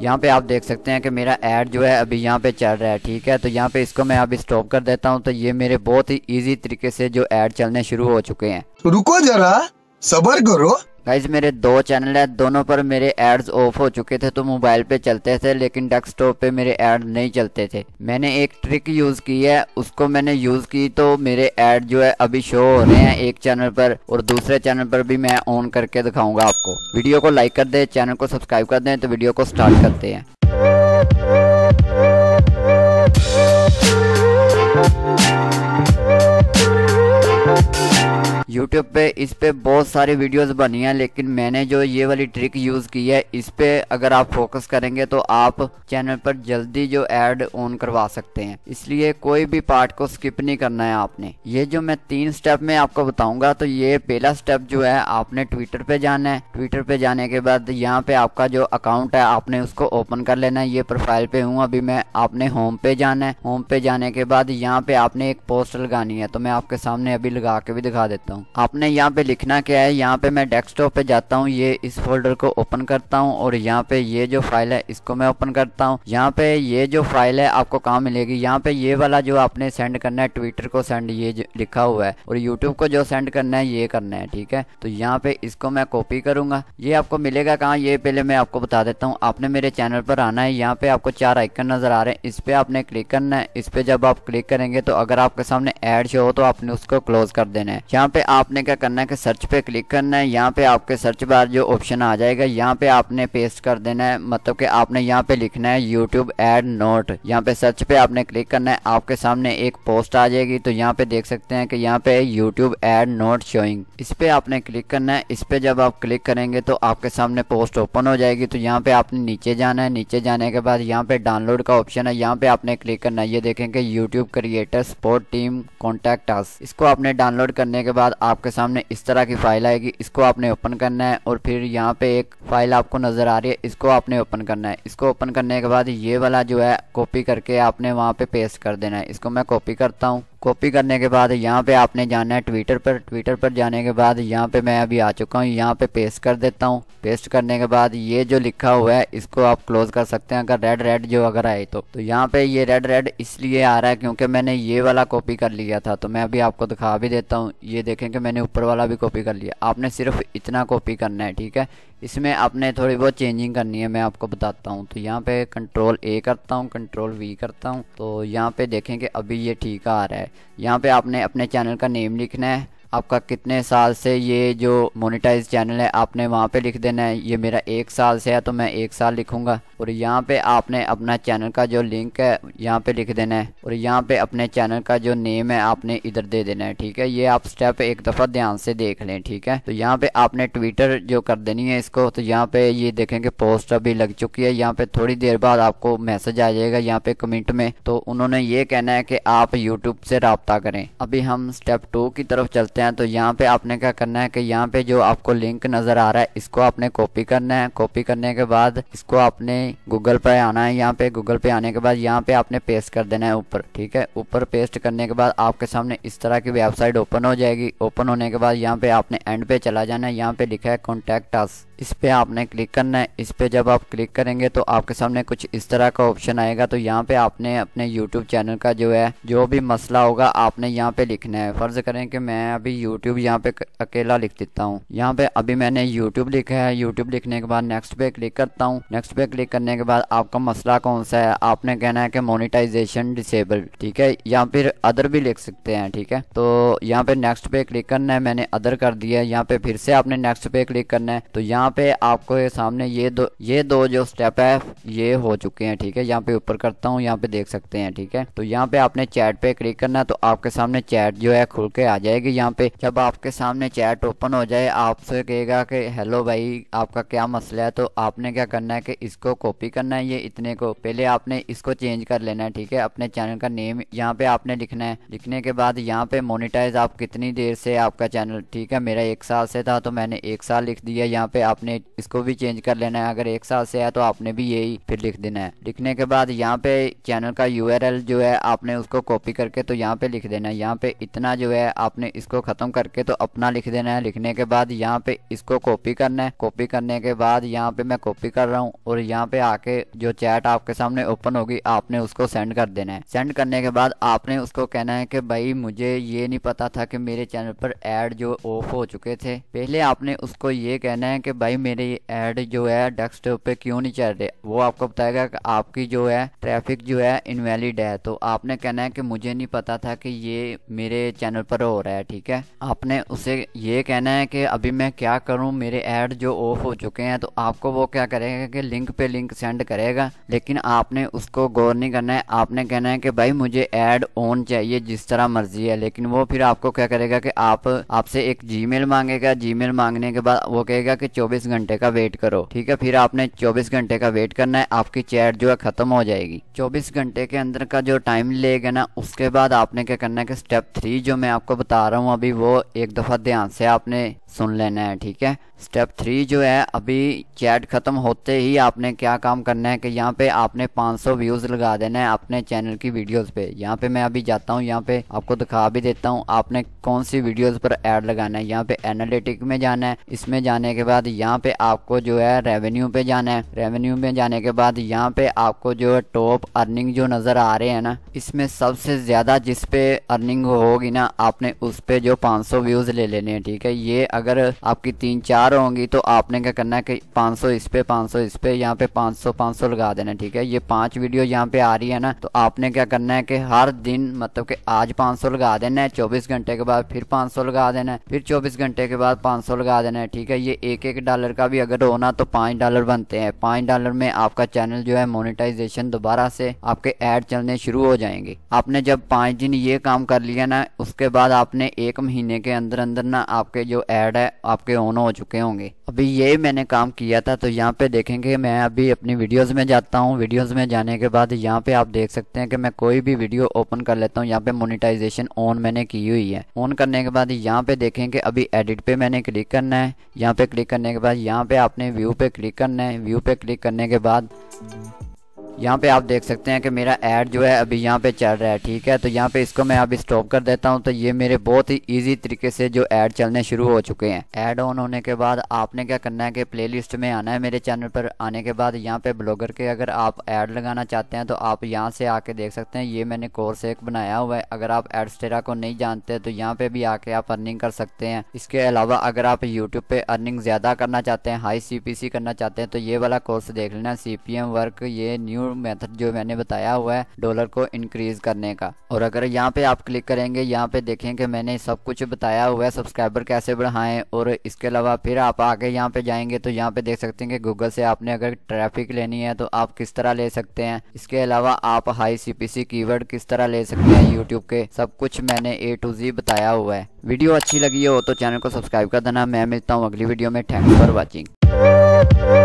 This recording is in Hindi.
यहाँ पे आप देख सकते हैं कि मेरा ऐड जो है अभी यहाँ पे चल रहा है ठीक है तो यहाँ पे इसको मैं अभी स्टॉप कर देता हूँ तो ये मेरे बहुत ही इजी तरीके से जो ऐड चलने शुरू हो चुके हैं रुको जरा सबर करो गाइज मेरे दो चैनल है दोनों पर मेरे एड्स ऑफ हो चुके थे तो मोबाइल पे चलते थे लेकिन डेस्कटॉप पे मेरे ऐड नहीं चलते थे मैंने एक ट्रिक यूज की है उसको मैंने यूज की तो मेरे ऐड जो है अभी शो हो रहे हैं एक चैनल पर और दूसरे चैनल पर भी मैं ऑन करके दिखाऊंगा आपको वीडियो को लाइक कर दे चैनल को सब्सक्राइब कर दें तो वीडियो को स्टार्ट करते हैं यूट्यूब पे इस पर बहुत सारी वीडियोस बनी हैं लेकिन मैंने जो ये वाली ट्रिक यूज़ की है इस पर अगर आप फोकस करेंगे तो आप चैनल पर जल्दी जो एड ऑन करवा सकते हैं इसलिए कोई भी पार्ट को स्किप नहीं करना है आपने ये जो मैं तीन स्टेप में आपको बताऊंगा तो ये पहला स्टेप जो है आपने ट्विटर पे जाना है ट्विटर पे जाने के बाद यहाँ पे आपका जो अकाउंट है आपने उसको ओपन कर लेना है ये प्रोफाइल पे हूँ अभी मैं आपने होम पे जाना है होम पे जाने के बाद यहाँ पे आपने एक पोस्ट लगानी है तो मैं आपके सामने अभी लगा के भी दिखा देता हूँ आपने यहाँ पे लिखना क्या है यहाँ पे मैं डेस्कटॉप पे जाता हूँ ये इस फोल्डर को ओपन करता हूँ और यहाँ पे ये जो फाइल है इसको मैं ओपन करता हूँ यहाँ पे ये जो फाइल है आपको कहाँ मिलेगी यहाँ पे ये वाला जो आपने सेंड करना है ट्विटर को सेंड ये लिखा हुआ है और यूट्यूब को जो सेंड करना है ये करना है ठीक है तो यहाँ पे इसको मैं कॉपी करूंगा ये आपको मिलेगा कहाँ ये पहले मैं आपको बता देता हूँ आपने मेरे चैनल पर आना है यहाँ पे आपको चार आइकन नजर आ रहे हैं इस पे आपने क्लिक करना है इस पे जब आप क्लिक करेंगे तो अगर आपके सामने एड शो हो तो आपने उसको क्लोज कर देना है यहाँ पे आप आपने क्या करना है कि सर्च पे क्लिक करना है यहाँ पे आपके सर्च बार जो ऑप्शन आ जाएगा यहाँ पे आपने पेस्ट कर देना है मतलब कि आपने यहाँ पे लिखना है यूट्यूब एड नोट यहाँ पे सर्च पे आपने क्लिक करना है आपके सामने एक पोस्ट आ जाएगी तो यहाँ पे देख सकते हैं कि यहाँ पे यूट्यूब एड नोट शोइंग इस पे आपने क्लिक करना है इस पे जब आप क्लिक करेंगे तो आपके सामने पोस्ट ओपन हो जाएगी तो यहाँ पे आपने नीचे जाना है नीचे जाने के बाद यहाँ पे डाउनलोड का ऑप्शन है यहाँ पे आपने क्लिक करना है ये देखेंगे YouTube creator support team contact इसको आपने डाउनलोड करने के बाद आप आपके सामने इस तरह की फाइल आएगी इसको आपने ओपन करना है और फिर यहाँ पे एक फाइल आपको नजर आ रही है इसको आपने ओपन करना है इसको ओपन करने के बाद ये वाला जो है कॉपी करके आपने वहाँ पे पेस्ट कर देना है इसको मैं कॉपी करता हूँ कॉपी करने के बाद यहाँ पे आपने जाना है ट्विटर पर ट्विटर पर जाने के बाद यहाँ पे मैं अभी आ चुका हूँ यहाँ पे पेस्ट कर देता हूँ पेस्ट करने के बाद ये जो लिखा हुआ है इसको आप क्लोज कर सकते हैं अगर रेड रेड जो अगर आए तो तो यहाँ पे ये रेड रेड इसलिए आ रहा है क्योंकि मैंने ये वाला कॉपी कर लिया था तो मैं अभी आपको दिखा भी देता हूँ ये देखें कि मैंने ऊपर वाला भी कॉपी कर लिया आपने सिर्फ इतना कॉपी करना है ठीक है इसमें आपने थोड़ी बहुत चेंजिंग करनी है मैं आपको बताता हूँ तो यहाँ पे कंट्रोल ए करता हूँ कंट्रोल वी करता हूँ तो यहाँ पे देखें कि अभी ये ठीक आ रहा है यहाँ पे आपने अपने चैनल का नेम लिखना है आपका कितने साल से ये जो मोनिटाइज चैनल है आपने वहाँ पे लिख देना है ये मेरा एक साल से है तो मैं एक साल लिखूंगा और यहाँ पे आपने अपना चैनल का जो लिंक है यहाँ पे लिख देना है और यहाँ पे अपने चैनल का जो नेम है आपने इधर दे देना है ठीक है ये आप स्टेप एक दफ़ा ध्यान से देख लें ठीक है तो यहाँ पे आपने ट्विटर जो कर देनी है इसको तो यहाँ पे ये देखेंगे पोस्ट अभी लग चुकी है यहाँ पे थोड़ी देर बाद आपको मैसेज आ जाएगा यहाँ पे कमेंट में तो उन्होंने ये कहना है कि आप यूट्यूब से रबता करें अभी हम स्टेप टू की तरफ चलते हैं करते हैं तो यहाँ पे आपने क्या करना है कि यहाँ पे जो आपको लिंक नज़र आ रहा है इसको आपने कॉपी करना है कॉपी करने के बाद इसको आपने गूगल पे आना है यहाँ पे गूगल पे आने के बाद यहाँ पे आपने पेस्ट कर देना है ऊपर ठीक है ऊपर पेस्ट करने के बाद आपके सामने इस तरह की वेबसाइट ओपन हो जाएगी ओपन होने के बाद यहाँ पे आपने एंड पे चला जाना है यहाँ पे लिखा है कॉन्टेक्ट अस इस पे आपने क्लिक करना है इस पे जब आप क्लिक करेंगे तो आपके सामने कुछ इस तरह का ऑप्शन आएगा तो यहाँ पे आपने अपने यूट्यूब चैनल का जो है जो भी मसला होगा आपने यहाँ पे लिखना है फर्ज करें कि मैं अभी अभी यूट्यूब यहाँ पे अकेला लिख देता हूँ यहाँ पे अभी मैंने यूट्यूब लिखा है यूट्यूब लिखने के बाद नेक्स्ट पे क्लिक करता हूँ नेक्स्ट पे क्लिक करने के बाद आपका मसला कौन सा है आपने कहना है कि मोनिटाइजेशन डिसेबल ठीक है या फिर अदर भी लिख सकते हैं ठीक है तो यहाँ पे नेक्स्ट पे क्लिक करना है मैंने अदर कर दिया है यहाँ पे फिर से आपने नेक्स्ट पे क्लिक करना है तो यहाँ पे आपको ये सामने ये दो ये दो जो स्टेप है ये हो चुके हैं ठीक है यहाँ पे ऊपर करता हूँ यहाँ पे देख सकते हैं ठीक है तो यहाँ पे आपने चैट पे क्लिक करना है तो आपके सामने चैट जो है खुल के आ जाएगी यहाँ पे पे जब आपके सामने चैट ओपन हो जाए आपसे कहेगा कि हेलो भाई आपका क्या मसला है तो आपने क्या करना है कि इसको कॉपी करना है ये इतने को पहले आपने इसको चेंज कर लेना है ठीक है अपने चैनल का नेम यहाँ पे आपने लिखना है लिखने के बाद यहाँ पे मोनिटाइज आप कितनी देर से आपका चैनल ठीक है मेरा एक साल से था तो मैंने एक साल लिख दिया यहाँ पे आपने इसको भी चेंज कर लेना है अगर एक साल से है तो आपने भी यही फिर लिख देना है लिखने के बाद यहाँ पे चैनल का यू जो है आपने उसको कॉपी करके तो यहाँ पे लिख देना है यहाँ पे इतना जो है आपने इसको ख़त्म करके तो अपना लिख देना है लिखने के बाद यहाँ पे इसको कॉपी करना है कॉपी करने के बाद यहाँ पे मैं कॉपी कर रहा हूँ और यहाँ पे आके जो चैट आपके सामने ओपन होगी आपने उसको सेंड कर देना है सेंड करने के बाद आपने उसको कहना है की भाई मुझे ये नहीं पता था की मेरे चैनल पर एड जो ऑफ हो चुके थे पहले आपने उसको ये कहना है की भाई मेरे ये एड जो है डेस्कटॉप पे क्यों नहीं चल रहे वो आपको बताएगा कि आपकी जो है ट्रैफिक जो है इनवैलिड है तो आपने कहना है कि मुझे नहीं पता था कि ये मेरे चैनल पर हो रहा है ठीक है है आपने उसे ये कहना है कि अभी मैं क्या करूँ मेरे ऐड जो ऑफ हो चुके हैं तो आपको वो क्या करेगा कि लिंक पे लिंक सेंड करेगा लेकिन आपने उसको गौर नहीं करना है आपने कहना है कि भाई मुझे ऐड ऑन चाहिए जिस तरह मर्जी है लेकिन वो फिर आपको क्या करेगा कि आप आपसे एक जी मांगेगा जी मांगने के बाद वो कहेगा कि चौबीस घंटे का वेट करो ठीक है फिर आपने चौबीस घंटे का वेट करना है आपकी चैट जो है खत्म हो जाएगी चौबीस घंटे के अंदर का जो टाइम लेगा ना उसके बाद आपने क्या करना है कि स्टेप थ्री जो मैं आपको बता रहा हूँ अभी वो एक दफ़ा ध्यान से आपने सुन लेना है ठीक है स्टेप थ्री जो है अभी चैट ख़त्म होते ही आपने क्या काम करना है कि यहाँ पे आपने 500 व्यूज़ लगा देना है अपने चैनल की वीडियोस पे यहाँ पे मैं अभी जाता हूँ यहाँ पे आपको दिखा भी देता हूँ आपने कौन सी वीडियोस पर ऐड लगाना है यहाँ पे एनालिटिक में जाना है इसमें जाने के बाद यहाँ पे आपको जो है रेवेन्यू पे जाना है रेवेन्यू में जाने के बाद यहाँ पे आपको जो है टॉप अर्निंग जो नज़र आ रहे हैं ना इसमें सबसे ज़्यादा जिस पे अर्निंग होगी ना आपने उस पर जो पाँच व्यूज़ ले लेने हैं ठीक है ये अगर आपकी तीन चार चार होंगी तो आपने क्या करना है कि 500 इस पे 500 इस पे यहाँ पे 500 500 लगा देना ठीक है ये पांच वीडियो यहाँ पे आ रही है ना तो आपने क्या करना है कि हर दिन मतलब कि आज 500 लगा देना है 24 घंटे के बाद फिर 500 लगा देना है फिर 24 घंटे के बाद 500 लगा देना है ठीक है ये एक एक डॉलर का भी अगर होना तो पाँच डॉलर बनते हैं पाँच डॉलर में आपका चैनल जो है मोनिटाइजेशन दोबारा से आपके एड चलने शुरू हो जाएंगे आपने जब पाँच दिन ये काम कर लिया ना उसके बाद आपने एक महीने के अंदर अंदर ना आपके जो एड है आपके ऑन हो चुके होंगे अभी ये मैंने काम किया था तो यहाँ पे देखेंगे मैं अभी अपनी वीडियोस में जाता हूँ वीडियोस में जाने के बाद यहाँ पे आप देख सकते हैं कि मैं कोई भी वीडियो ओपन कर लेता हूँ यहाँ पे मोनिटाइजेशन ऑन मैंने की हुई है ऑन करने के बाद यहाँ पे देखेंगे अभी एडिट पे मैंने क्लिक करना है यहाँ पे क्लिक करने के बाद यहाँ पे आपने व्यू पे क्लिक करना है व्यू पे क्लिक करने के बाद यहाँ पे आप देख सकते हैं कि मेरा ऐड जो है अभी यहाँ पे चल रहा है ठीक है तो यहाँ पे इसको मैं अभी स्टॉप कर देता हूँ तो ये मेरे बहुत ही इजी तरीके से जो ऐड चलने शुरू हो चुके हैं ऐड ऑन होने के बाद आपने क्या करना है कि प्लेलिस्ट में आना है मेरे चैनल पर आने के बाद यहाँ पे ब्लॉगर के अगर आप ऐड लगाना चाहते हैं तो आप यहाँ से आके देख सकते हैं ये मैंने कोर्स एक बनाया हुआ है अगर आप एडस्टेरा को नहीं जानते तो यहाँ पे भी आके आप अर्निंग कर सकते हैं इसके अलावा अगर आप यूट्यूब पे अर्निंग ज्यादा करना चाहते हैं हाई सी करना चाहते हैं तो ये वाला कोर्स देख लेना सी वर्क ये न्यू न्यू मेथड जो मैंने बताया हुआ है डॉलर को इंक्रीज करने का और अगर यहाँ पे आप क्लिक करेंगे यहाँ पे देखें कि मैंने सब कुछ बताया हुआ है सब्सक्राइबर कैसे बढ़ाएं और इसके अलावा फिर आप आगे यहाँ पे जाएंगे तो यहाँ पे देख सकते हैं कि गूगल से आपने अगर ट्रैफिक लेनी है तो आप किस तरह ले सकते हैं इसके अलावा आप हाई सीपीसी कीवर्ड किस तरह ले सकते हैं यूट्यूब के सब कुछ मैंने ए टू जी बताया हुआ है वीडियो अच्छी लगी हो तो चैनल को सब्सक्राइब कर देना मैं मिलता हूँ अगली वीडियो में थैंक्स फॉर वॉचिंग